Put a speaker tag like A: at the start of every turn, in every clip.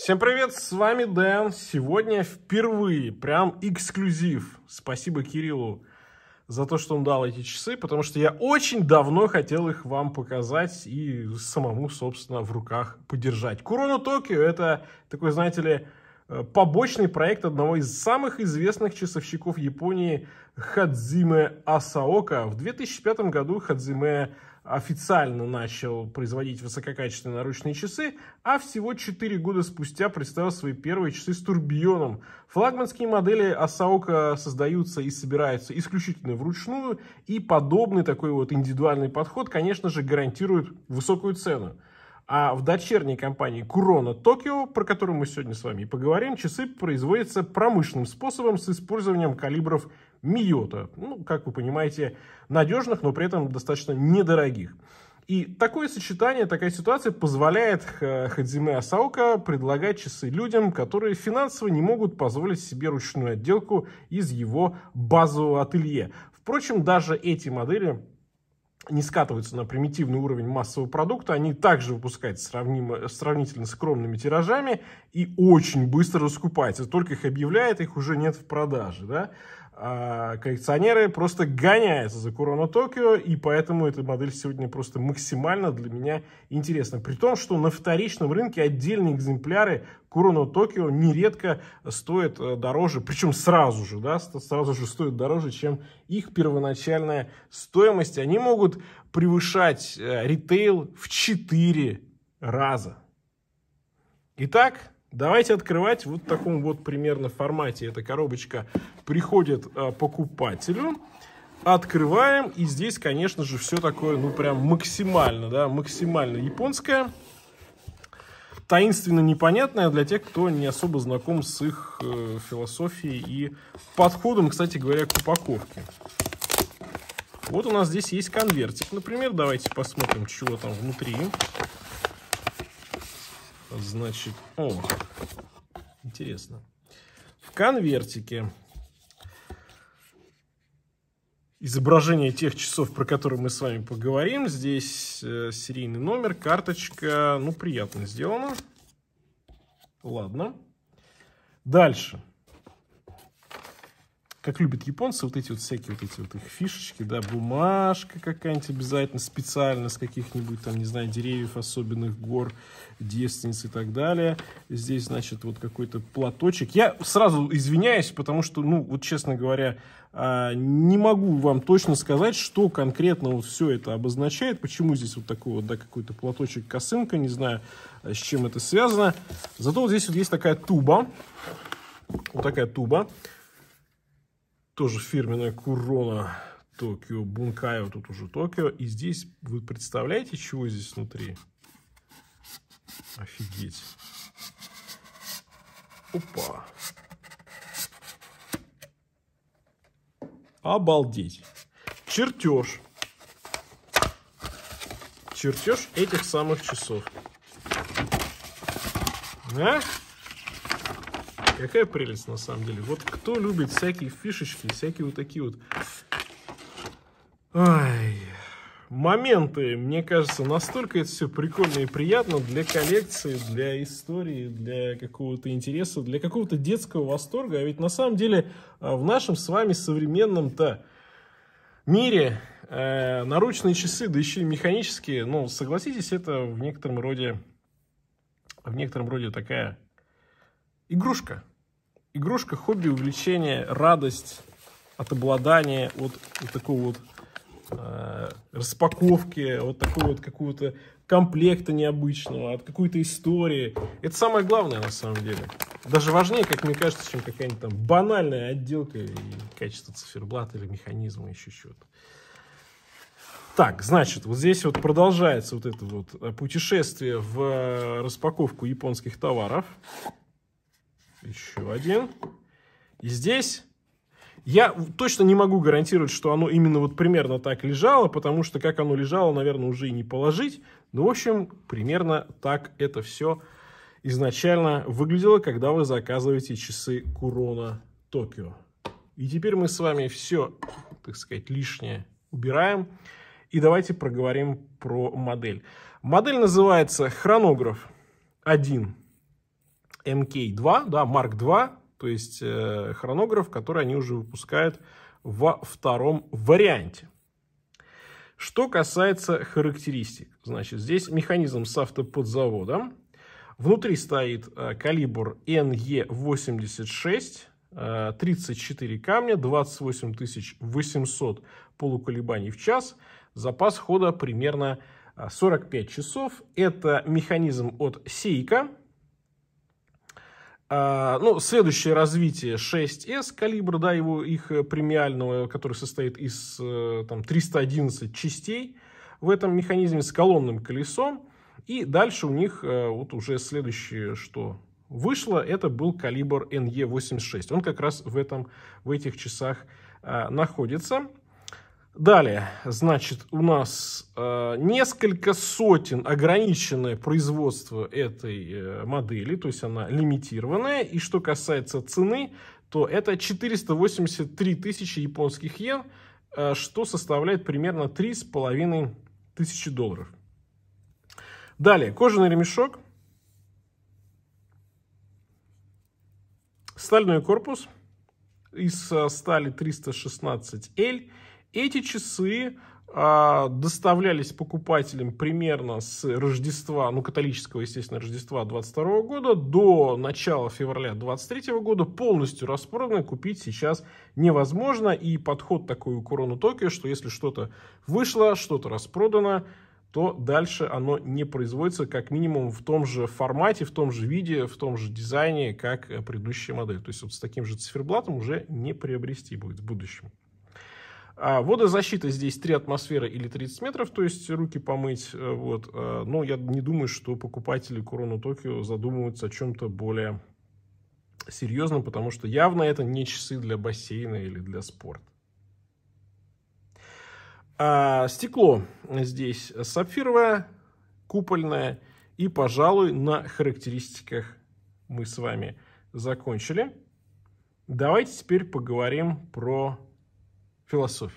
A: Всем привет, с вами Дэн. Сегодня впервые, прям эксклюзив. Спасибо Кириллу за то, что он дал эти часы, потому что я очень давно хотел их вам показать и самому, собственно, в руках подержать. Курону Токио – это такой, знаете ли, э, побочный проект одного из самых известных часовщиков Японии Хадзиме Асаока. В 2005 году Хадзиме официально начал производить высококачественные наручные часы, а всего 4 года спустя представил свои первые часы с турбионом. Флагманские модели Асаука создаются и собираются исключительно вручную, и подобный такой вот индивидуальный подход, конечно же, гарантирует высокую цену. А в дочерней компании Курона Токио, про которую мы сегодня с вами и поговорим, часы производятся промышленным способом с использованием калибров Миота. Ну, как вы понимаете, надежных, но при этом достаточно недорогих. И такое сочетание, такая ситуация позволяет э, Хадзиме Асаука предлагать часы людям, которые финансово не могут позволить себе ручную отделку из его базового ателье. Впрочем, даже эти модели не скатываются на примитивный уровень массового продукта, они также выпускаются сравнимо, сравнительно скромными тиражами и очень быстро раскупаются. Только их объявляет, их уже нет в продаже. Да? а коллекционеры просто гоняются за Курону Токио, и поэтому эта модель сегодня просто максимально для меня интересна. При том, что на вторичном рынке отдельные экземпляры Курону Токио нередко стоят э, дороже, причем сразу же, да, сразу же стоят дороже, чем их первоначальная стоимость. Они могут превышать э, ритейл в 4 раза. Итак, Давайте открывать вот в таком вот примерно формате. Эта коробочка приходит э, покупателю. Открываем, и здесь, конечно же, все такое, ну, прям максимально, да, максимально японское. Таинственно непонятное для тех, кто не особо знаком с их э, философией и подходом, кстати говоря, к упаковке. Вот у нас здесь есть конвертик, например. Давайте посмотрим, чего там внутри. Значит, о, интересно. В конвертике изображение тех часов, про которые мы с вами поговорим. Здесь э, серийный номер, карточка. Ну, приятно сделано. Ладно. Дальше как любят японцы, вот эти вот всякие вот эти вот их фишечки, да, бумажка какая-нибудь обязательно специально с каких-нибудь там, не знаю, деревьев особенных, гор, девственниц и так далее. Здесь, значит, вот какой-то платочек. Я сразу извиняюсь, потому что, ну, вот честно говоря, а, не могу вам точно сказать, что конкретно вот все это обозначает, почему здесь вот такой вот, да, какой-то платочек косынка, не знаю, а, с чем это связано. Зато вот здесь вот есть такая туба, вот такая туба, тоже фирменная Курона Токио, Бункаю тут уже Токио. И здесь, вы представляете, чего здесь внутри? Офигеть. Опа. Обалдеть. Чертеж. Чертеж этих самых часов. А? Какая прелесть на самом деле. Вот кто любит всякие фишечки, всякие вот такие вот... Ай, моменты, мне кажется, настолько это все прикольно и приятно для коллекции, для истории, для какого-то интереса, для какого-то детского восторга. А ведь на самом деле а, в нашем с вами современном-то мире э, наручные часы, да еще и механические, ну, согласитесь, это в некотором роде, в некотором роде такая Игрушка. Игрушка, хобби, увлечение, радость от обладания, от вот такого вот э, распаковки, вот такого вот какого-то комплекта необычного, от какой-то истории. Это самое главное на самом деле. Даже важнее, как мне кажется, чем какая-нибудь там банальная отделка и качество циферблата или механизма, еще чего-то. Так, значит, вот здесь вот продолжается вот это вот э, путешествие в э, распаковку японских товаров еще один. И здесь я точно не могу гарантировать, что оно именно вот примерно так лежало, потому что как оно лежало, наверное, уже и не положить. Но, ну, в общем, примерно так это все изначально выглядело, когда вы заказываете часы Курона Токио. И теперь мы с вами все, так сказать, лишнее убираем. И давайте проговорим про модель. Модель называется «Хронограф 1». MK2, да, Mark 2, то есть э, хронограф, который они уже выпускают во втором варианте. Что касается характеристик, значит, здесь механизм с автоподзавода. Внутри стоит э, калибр NE86, э, 34 камня, 28 800 полуколебаний в час. Запас хода примерно 45 э, часов. Это механизм от Seiko. А, ну, следующее развитие 6S калибр, да, его, их э, премиального, который состоит из э, там, 311 частей в этом механизме с колонным колесом. И дальше у них э, вот уже следующее, что вышло, это был калибр NE86. Он как раз в, этом, в этих часах а, находится. Далее, значит, у нас э, несколько сотен ограниченное производство этой э, модели, то есть она лимитированная. И что касается цены, то это 483 тысячи японских йен, э, что составляет примерно 3,5 тысячи долларов. Далее, кожаный ремешок, стальной корпус из э, стали 316L – эти часы а, доставлялись покупателям примерно с Рождества, ну, католического, естественно, Рождества 22 года до начала февраля 23 года полностью распроданы, купить сейчас невозможно, и подход такой у Корону Токио, что если что-то вышло, что-то распродано, то дальше оно не производится как минимум в том же формате, в том же виде, в том же дизайне, как предыдущая модель. То есть вот с таким же циферблатом уже не приобрести будет в будущем. А водозащита здесь 3 атмосферы или 30 метров, то есть руки помыть. Э, вот. Э, но я не думаю, что покупатели Курону Токио задумываются о чем-то более серьезном, потому что явно это не часы для бассейна или для спорта. А, стекло здесь сапфировое, купольное. И, пожалуй, на характеристиках мы с вами закончили. Давайте теперь поговорим про философия.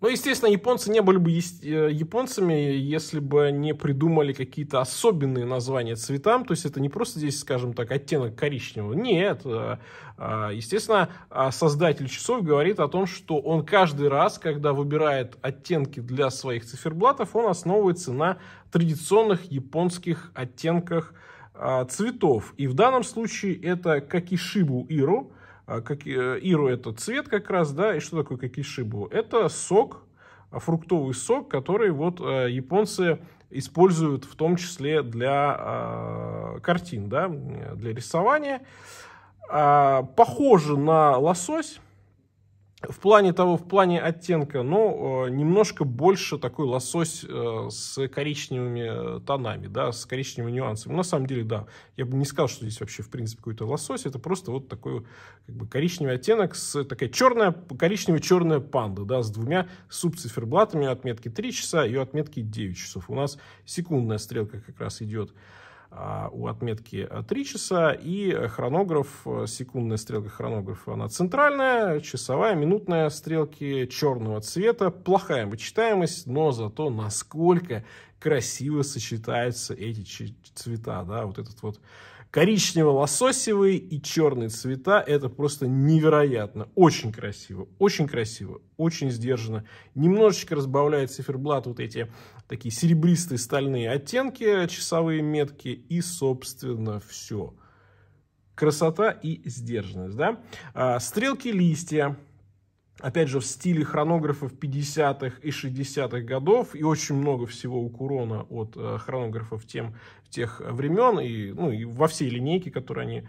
A: Ну, естественно, японцы не были бы э, японцами, если бы не придумали какие-то особенные названия цветам. То есть это не просто здесь, скажем так, оттенок коричневого. Нет. Э, э, естественно, а создатель часов говорит о том, что он каждый раз, когда выбирает оттенки для своих циферблатов, он основывается на традиционных японских оттенках а, цветов. И в данном случае это какишибу иру – а, как, э, иру это цвет как раз, да, и что такое какишибу? Это сок, а, фруктовый сок, который вот э, японцы используют в том числе для э, картин, да, для рисования. Э, похоже на лосось, в плане того, в плане оттенка, но ну, э, немножко больше такой лосось э, с коричневыми э, тонами, да, с коричневыми нюансами. На самом деле, да, я бы не сказал, что здесь вообще, в принципе, какой-то лосось. Это просто вот такой как бы, коричневый оттенок с такая черная, коричнево-черная панда, да, с двумя субциферблатами отметки 3 часа и отметки 9 часов. У нас секундная стрелка как раз идет. А, у отметки 3 э, часа, и хронограф, э, секундная стрелка хронографа, она центральная, часовая, минутная стрелки черного цвета, плохая вычитаемость, но зато насколько красиво сочетаются эти цвета, да, вот этот вот Коричнево-лососевые и черные цвета – это просто невероятно. Очень красиво, очень красиво, очень сдержанно. Немножечко разбавляет циферблат вот эти такие серебристые стальные оттенки, часовые метки и, собственно, все. Красота и сдержанность, да? А, стрелки листья опять же, в стиле хронографов 50-х и 60-х годов, и очень много всего у Курона от э, хронографов тем, тех времен, и, ну, и во всей линейке, которую они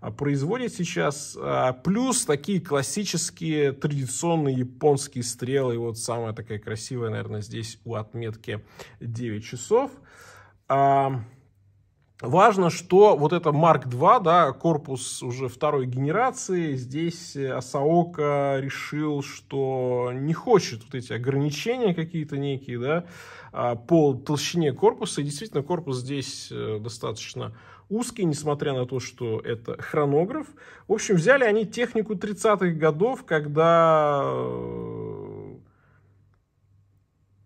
A: а, производят сейчас, а, плюс такие классические традиционные японские стрелы, и вот самая такая красивая, наверное, здесь у отметки 9 часов. А, Важно, что вот это Mark II, да, корпус уже второй генерации, здесь Асаока решил, что не хочет вот эти ограничения какие-то некие, да, а, по толщине корпуса. И действительно, корпус здесь э, достаточно узкий, несмотря на то, что это хронограф. В общем, взяли они технику 30-х годов, когда э,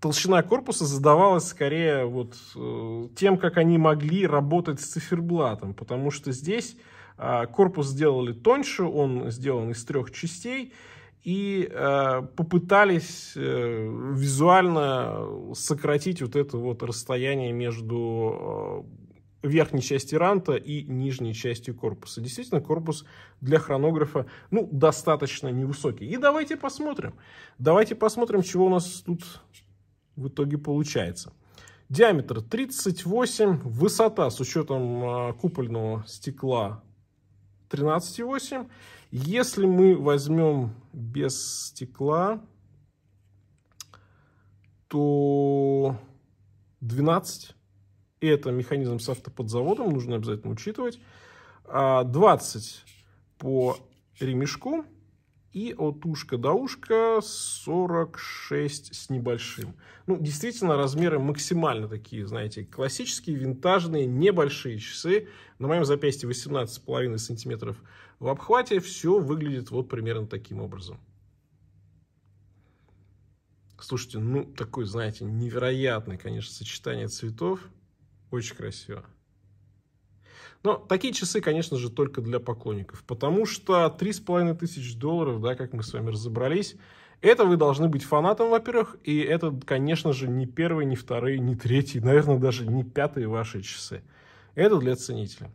A: толщина корпуса задавалась скорее вот э, тем, как они могли работать с циферблатом, потому что здесь а, корпус сделали тоньше, он сделан из трех частей, и э, попытались э, визуально сократить вот это вот расстояние между э, верхней частью ранта и нижней частью корпуса. Действительно, корпус для хронографа, ну, достаточно невысокий. И давайте посмотрим. Давайте посмотрим, чего у нас тут в итоге получается. Диаметр 38, высота с учетом а, купольного стекла 13,8. Если мы возьмем без стекла, то 12. И это механизм с автоподзаводом, нужно обязательно учитывать. 20 а, по ремешку и от ушка до ушка 46 с небольшим. Ну, действительно, размеры максимально такие, знаете, классические, винтажные, небольшие часы. На моем запястье 18,5 сантиметров в обхвате. Все выглядит вот примерно таким образом. Слушайте, ну, такое, знаете, невероятное, конечно, сочетание цветов. Очень красиво. Но такие часы, конечно же, только для поклонников, потому что 3,5 тысячи долларов, да, как мы с вами разобрались, это вы должны быть фанатом, во-первых, и это, конечно же, не первые, не вторые, не третьи, наверное, даже не пятые ваши часы. Это для ценителя.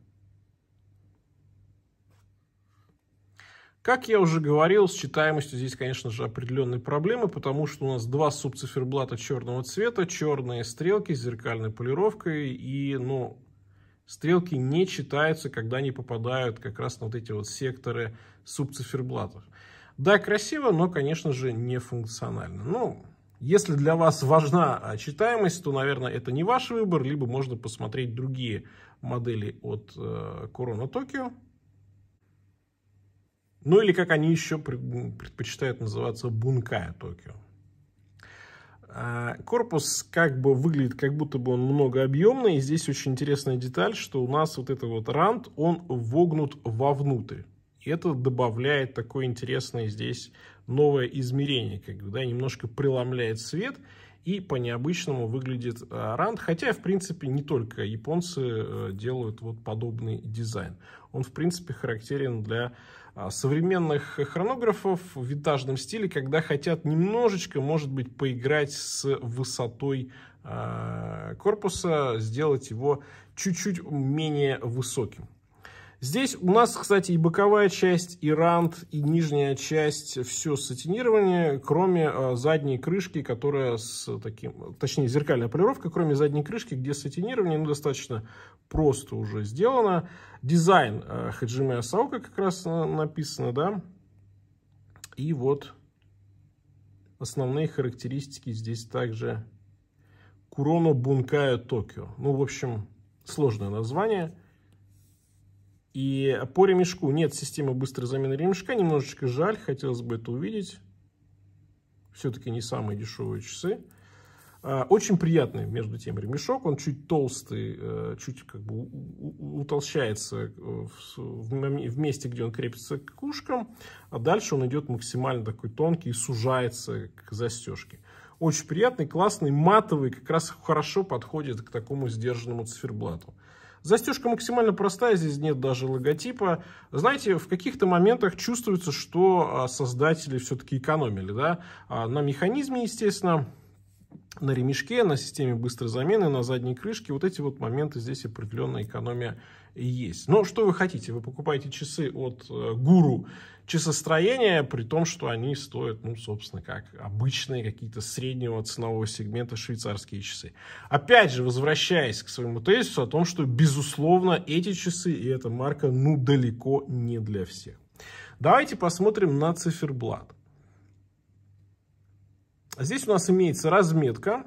A: Как я уже говорил, с читаемостью здесь, конечно же, определенные проблемы, потому что у нас два субциферблата черного цвета, черные стрелки с зеркальной полировкой, и, ну, Стрелки не читаются, когда они попадают как раз на вот эти вот секторы субциферблатов. Да, красиво, но, конечно же, не функционально. Ну, если для вас важна а, читаемость, то, наверное, это не ваш выбор, либо можно посмотреть другие модели от Corona э, Tokyo. Ну или как они еще предпочитают называться Бункая Токио. А корпус как бы выглядит, как будто бы он многообъемный. И здесь очень интересная деталь, что у нас вот этот вот рант, он вогнут вовнутрь. И это добавляет такое интересное здесь новое измерение, как бы, да, немножко преломляет свет и по-необычному выглядит а, рант. Хотя, в принципе, не только японцы э, делают вот подобный дизайн. Он, в принципе, характерен для а, современных хронографов в винтажном стиле, когда хотят немножечко, может быть, поиграть с высотой а, корпуса, сделать его чуть-чуть менее высоким. Здесь у нас, кстати, и боковая часть, и рант, и нижняя часть, все сатинирование, кроме а, задней крышки, которая с таким, точнее, зеркальная полировка, кроме задней крышки, где сатинирование, ну, достаточно просто уже сделано. Дизайн а, Хаджиме Асаука как раз а, написано, да. И вот основные характеристики здесь также. Куроно Бункая Токио. Ну, в общем, сложное название. И по ремешку нет системы быстрой замены ремешка. Немножечко жаль, хотелось бы это увидеть. Все-таки не самые дешевые часы. А, очень приятный, между тем, ремешок. Он чуть толстый, э, чуть как бы утолщается э, в месте, где он крепится к ушкам. А дальше он идет максимально такой тонкий и сужается к застежке. Очень приятный, классный, матовый, как раз хорошо подходит к такому сдержанному циферблату. Застежка максимально простая, здесь нет даже логотипа. Знаете, в каких-то моментах чувствуется, что а, создатели все-таки экономили, да, а, на механизме, естественно, на ремешке, на системе быстрой замены, на задней крышке. Вот эти вот моменты здесь определенная экономия есть. Но что вы хотите? Вы покупаете часы от э, гуру часостроения, при том, что они стоят, ну, собственно, как обычные какие-то среднего ценового сегмента швейцарские часы. Опять же, возвращаясь к своему тезису о том, что, безусловно, эти часы и эта марка, ну, далеко не для всех. Давайте посмотрим на циферблат. Здесь у нас имеется разметка.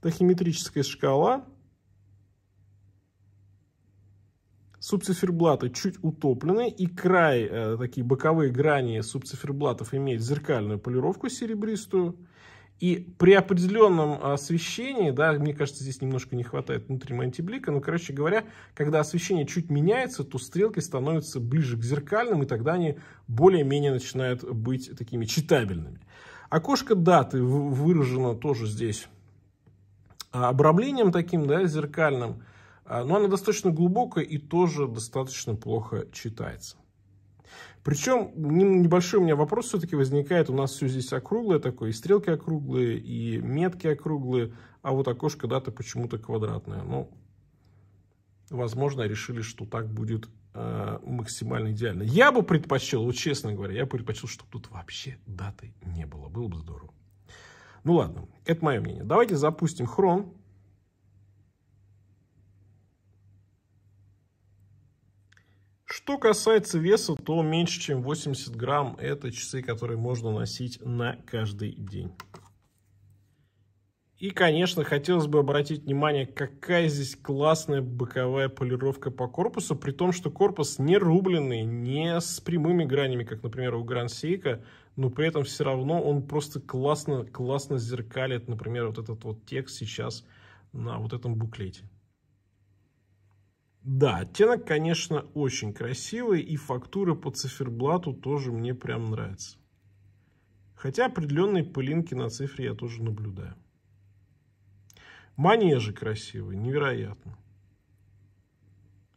A: Тахиметрическая шкала. Субциферблаты чуть утоплены, и край, э, такие боковые грани субциферблатов имеют зеркальную полировку серебристую. И при определенном освещении, да, мне кажется, здесь немножко не хватает внутреннего антиблика, но, короче говоря, когда освещение чуть меняется, то стрелки становятся ближе к зеркальным, и тогда они более-менее начинают быть такими читабельными. Окошко даты выражено тоже здесь а, обрамлением таким, да, зеркальным, а, но оно достаточно глубокое и тоже достаточно плохо читается. Причем небольшой у меня вопрос все-таки возникает. У нас все здесь округлое такое, и стрелки округлые, и метки округлые, а вот окошко даты почему-то квадратное. Ну, возможно, решили, что так будет э, максимально идеально. Я бы предпочел, вот честно говоря, я бы предпочел, чтобы тут вообще даты не было. Было бы здорово. Ну ладно, это мое мнение. Давайте запустим хрон. Что касается веса, то меньше чем 80 грамм это часы, которые можно носить на каждый день. И, конечно, хотелось бы обратить внимание, какая здесь классная боковая полировка по корпусу, при том, что корпус не рубленый, не с прямыми гранями, как, например, у Grand Seiko, но при этом все равно он просто классно, классно зеркалит, например, вот этот вот текст сейчас на вот этом буклете. Да, оттенок, конечно, очень красивый, и фактура по циферблату тоже мне прям нравится. Хотя определенные пылинки на цифре я тоже наблюдаю. Манежи красивые, невероятно.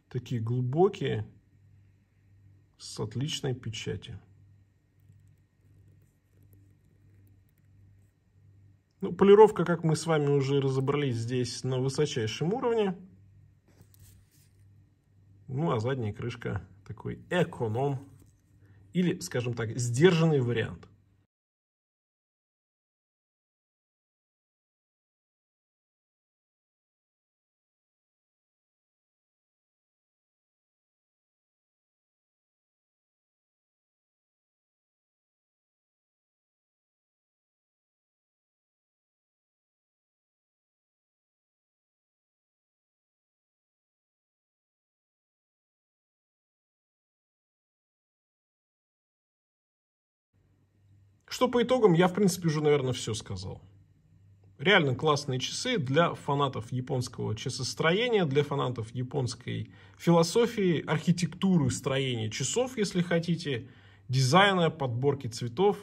A: Такие глубокие, с отличной печатью. Ну, полировка, как мы с вами уже разобрались здесь, на высочайшем уровне. Ну, а задняя крышка такой эконом или, скажем так, сдержанный вариант – Что по итогам, я, в принципе, уже, наверное, все сказал. Реально классные часы для фанатов японского часостроения, для фанатов японской философии, архитектуры строения часов, если хотите, дизайна, подборки цветов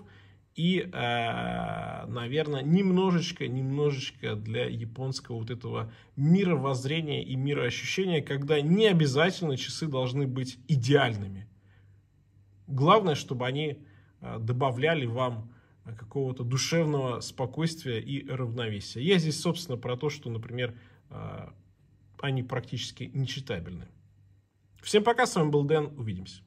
A: и, э, наверное, немножечко, немножечко для японского вот этого мировоззрения и мироощущения, когда не обязательно часы должны быть идеальными. Главное, чтобы они а, добавляли вам какого-то душевного спокойствия и равновесия. Я здесь, собственно, про то, что, например, а, они практически нечитабельны. Всем пока, с вами был Дэн, увидимся.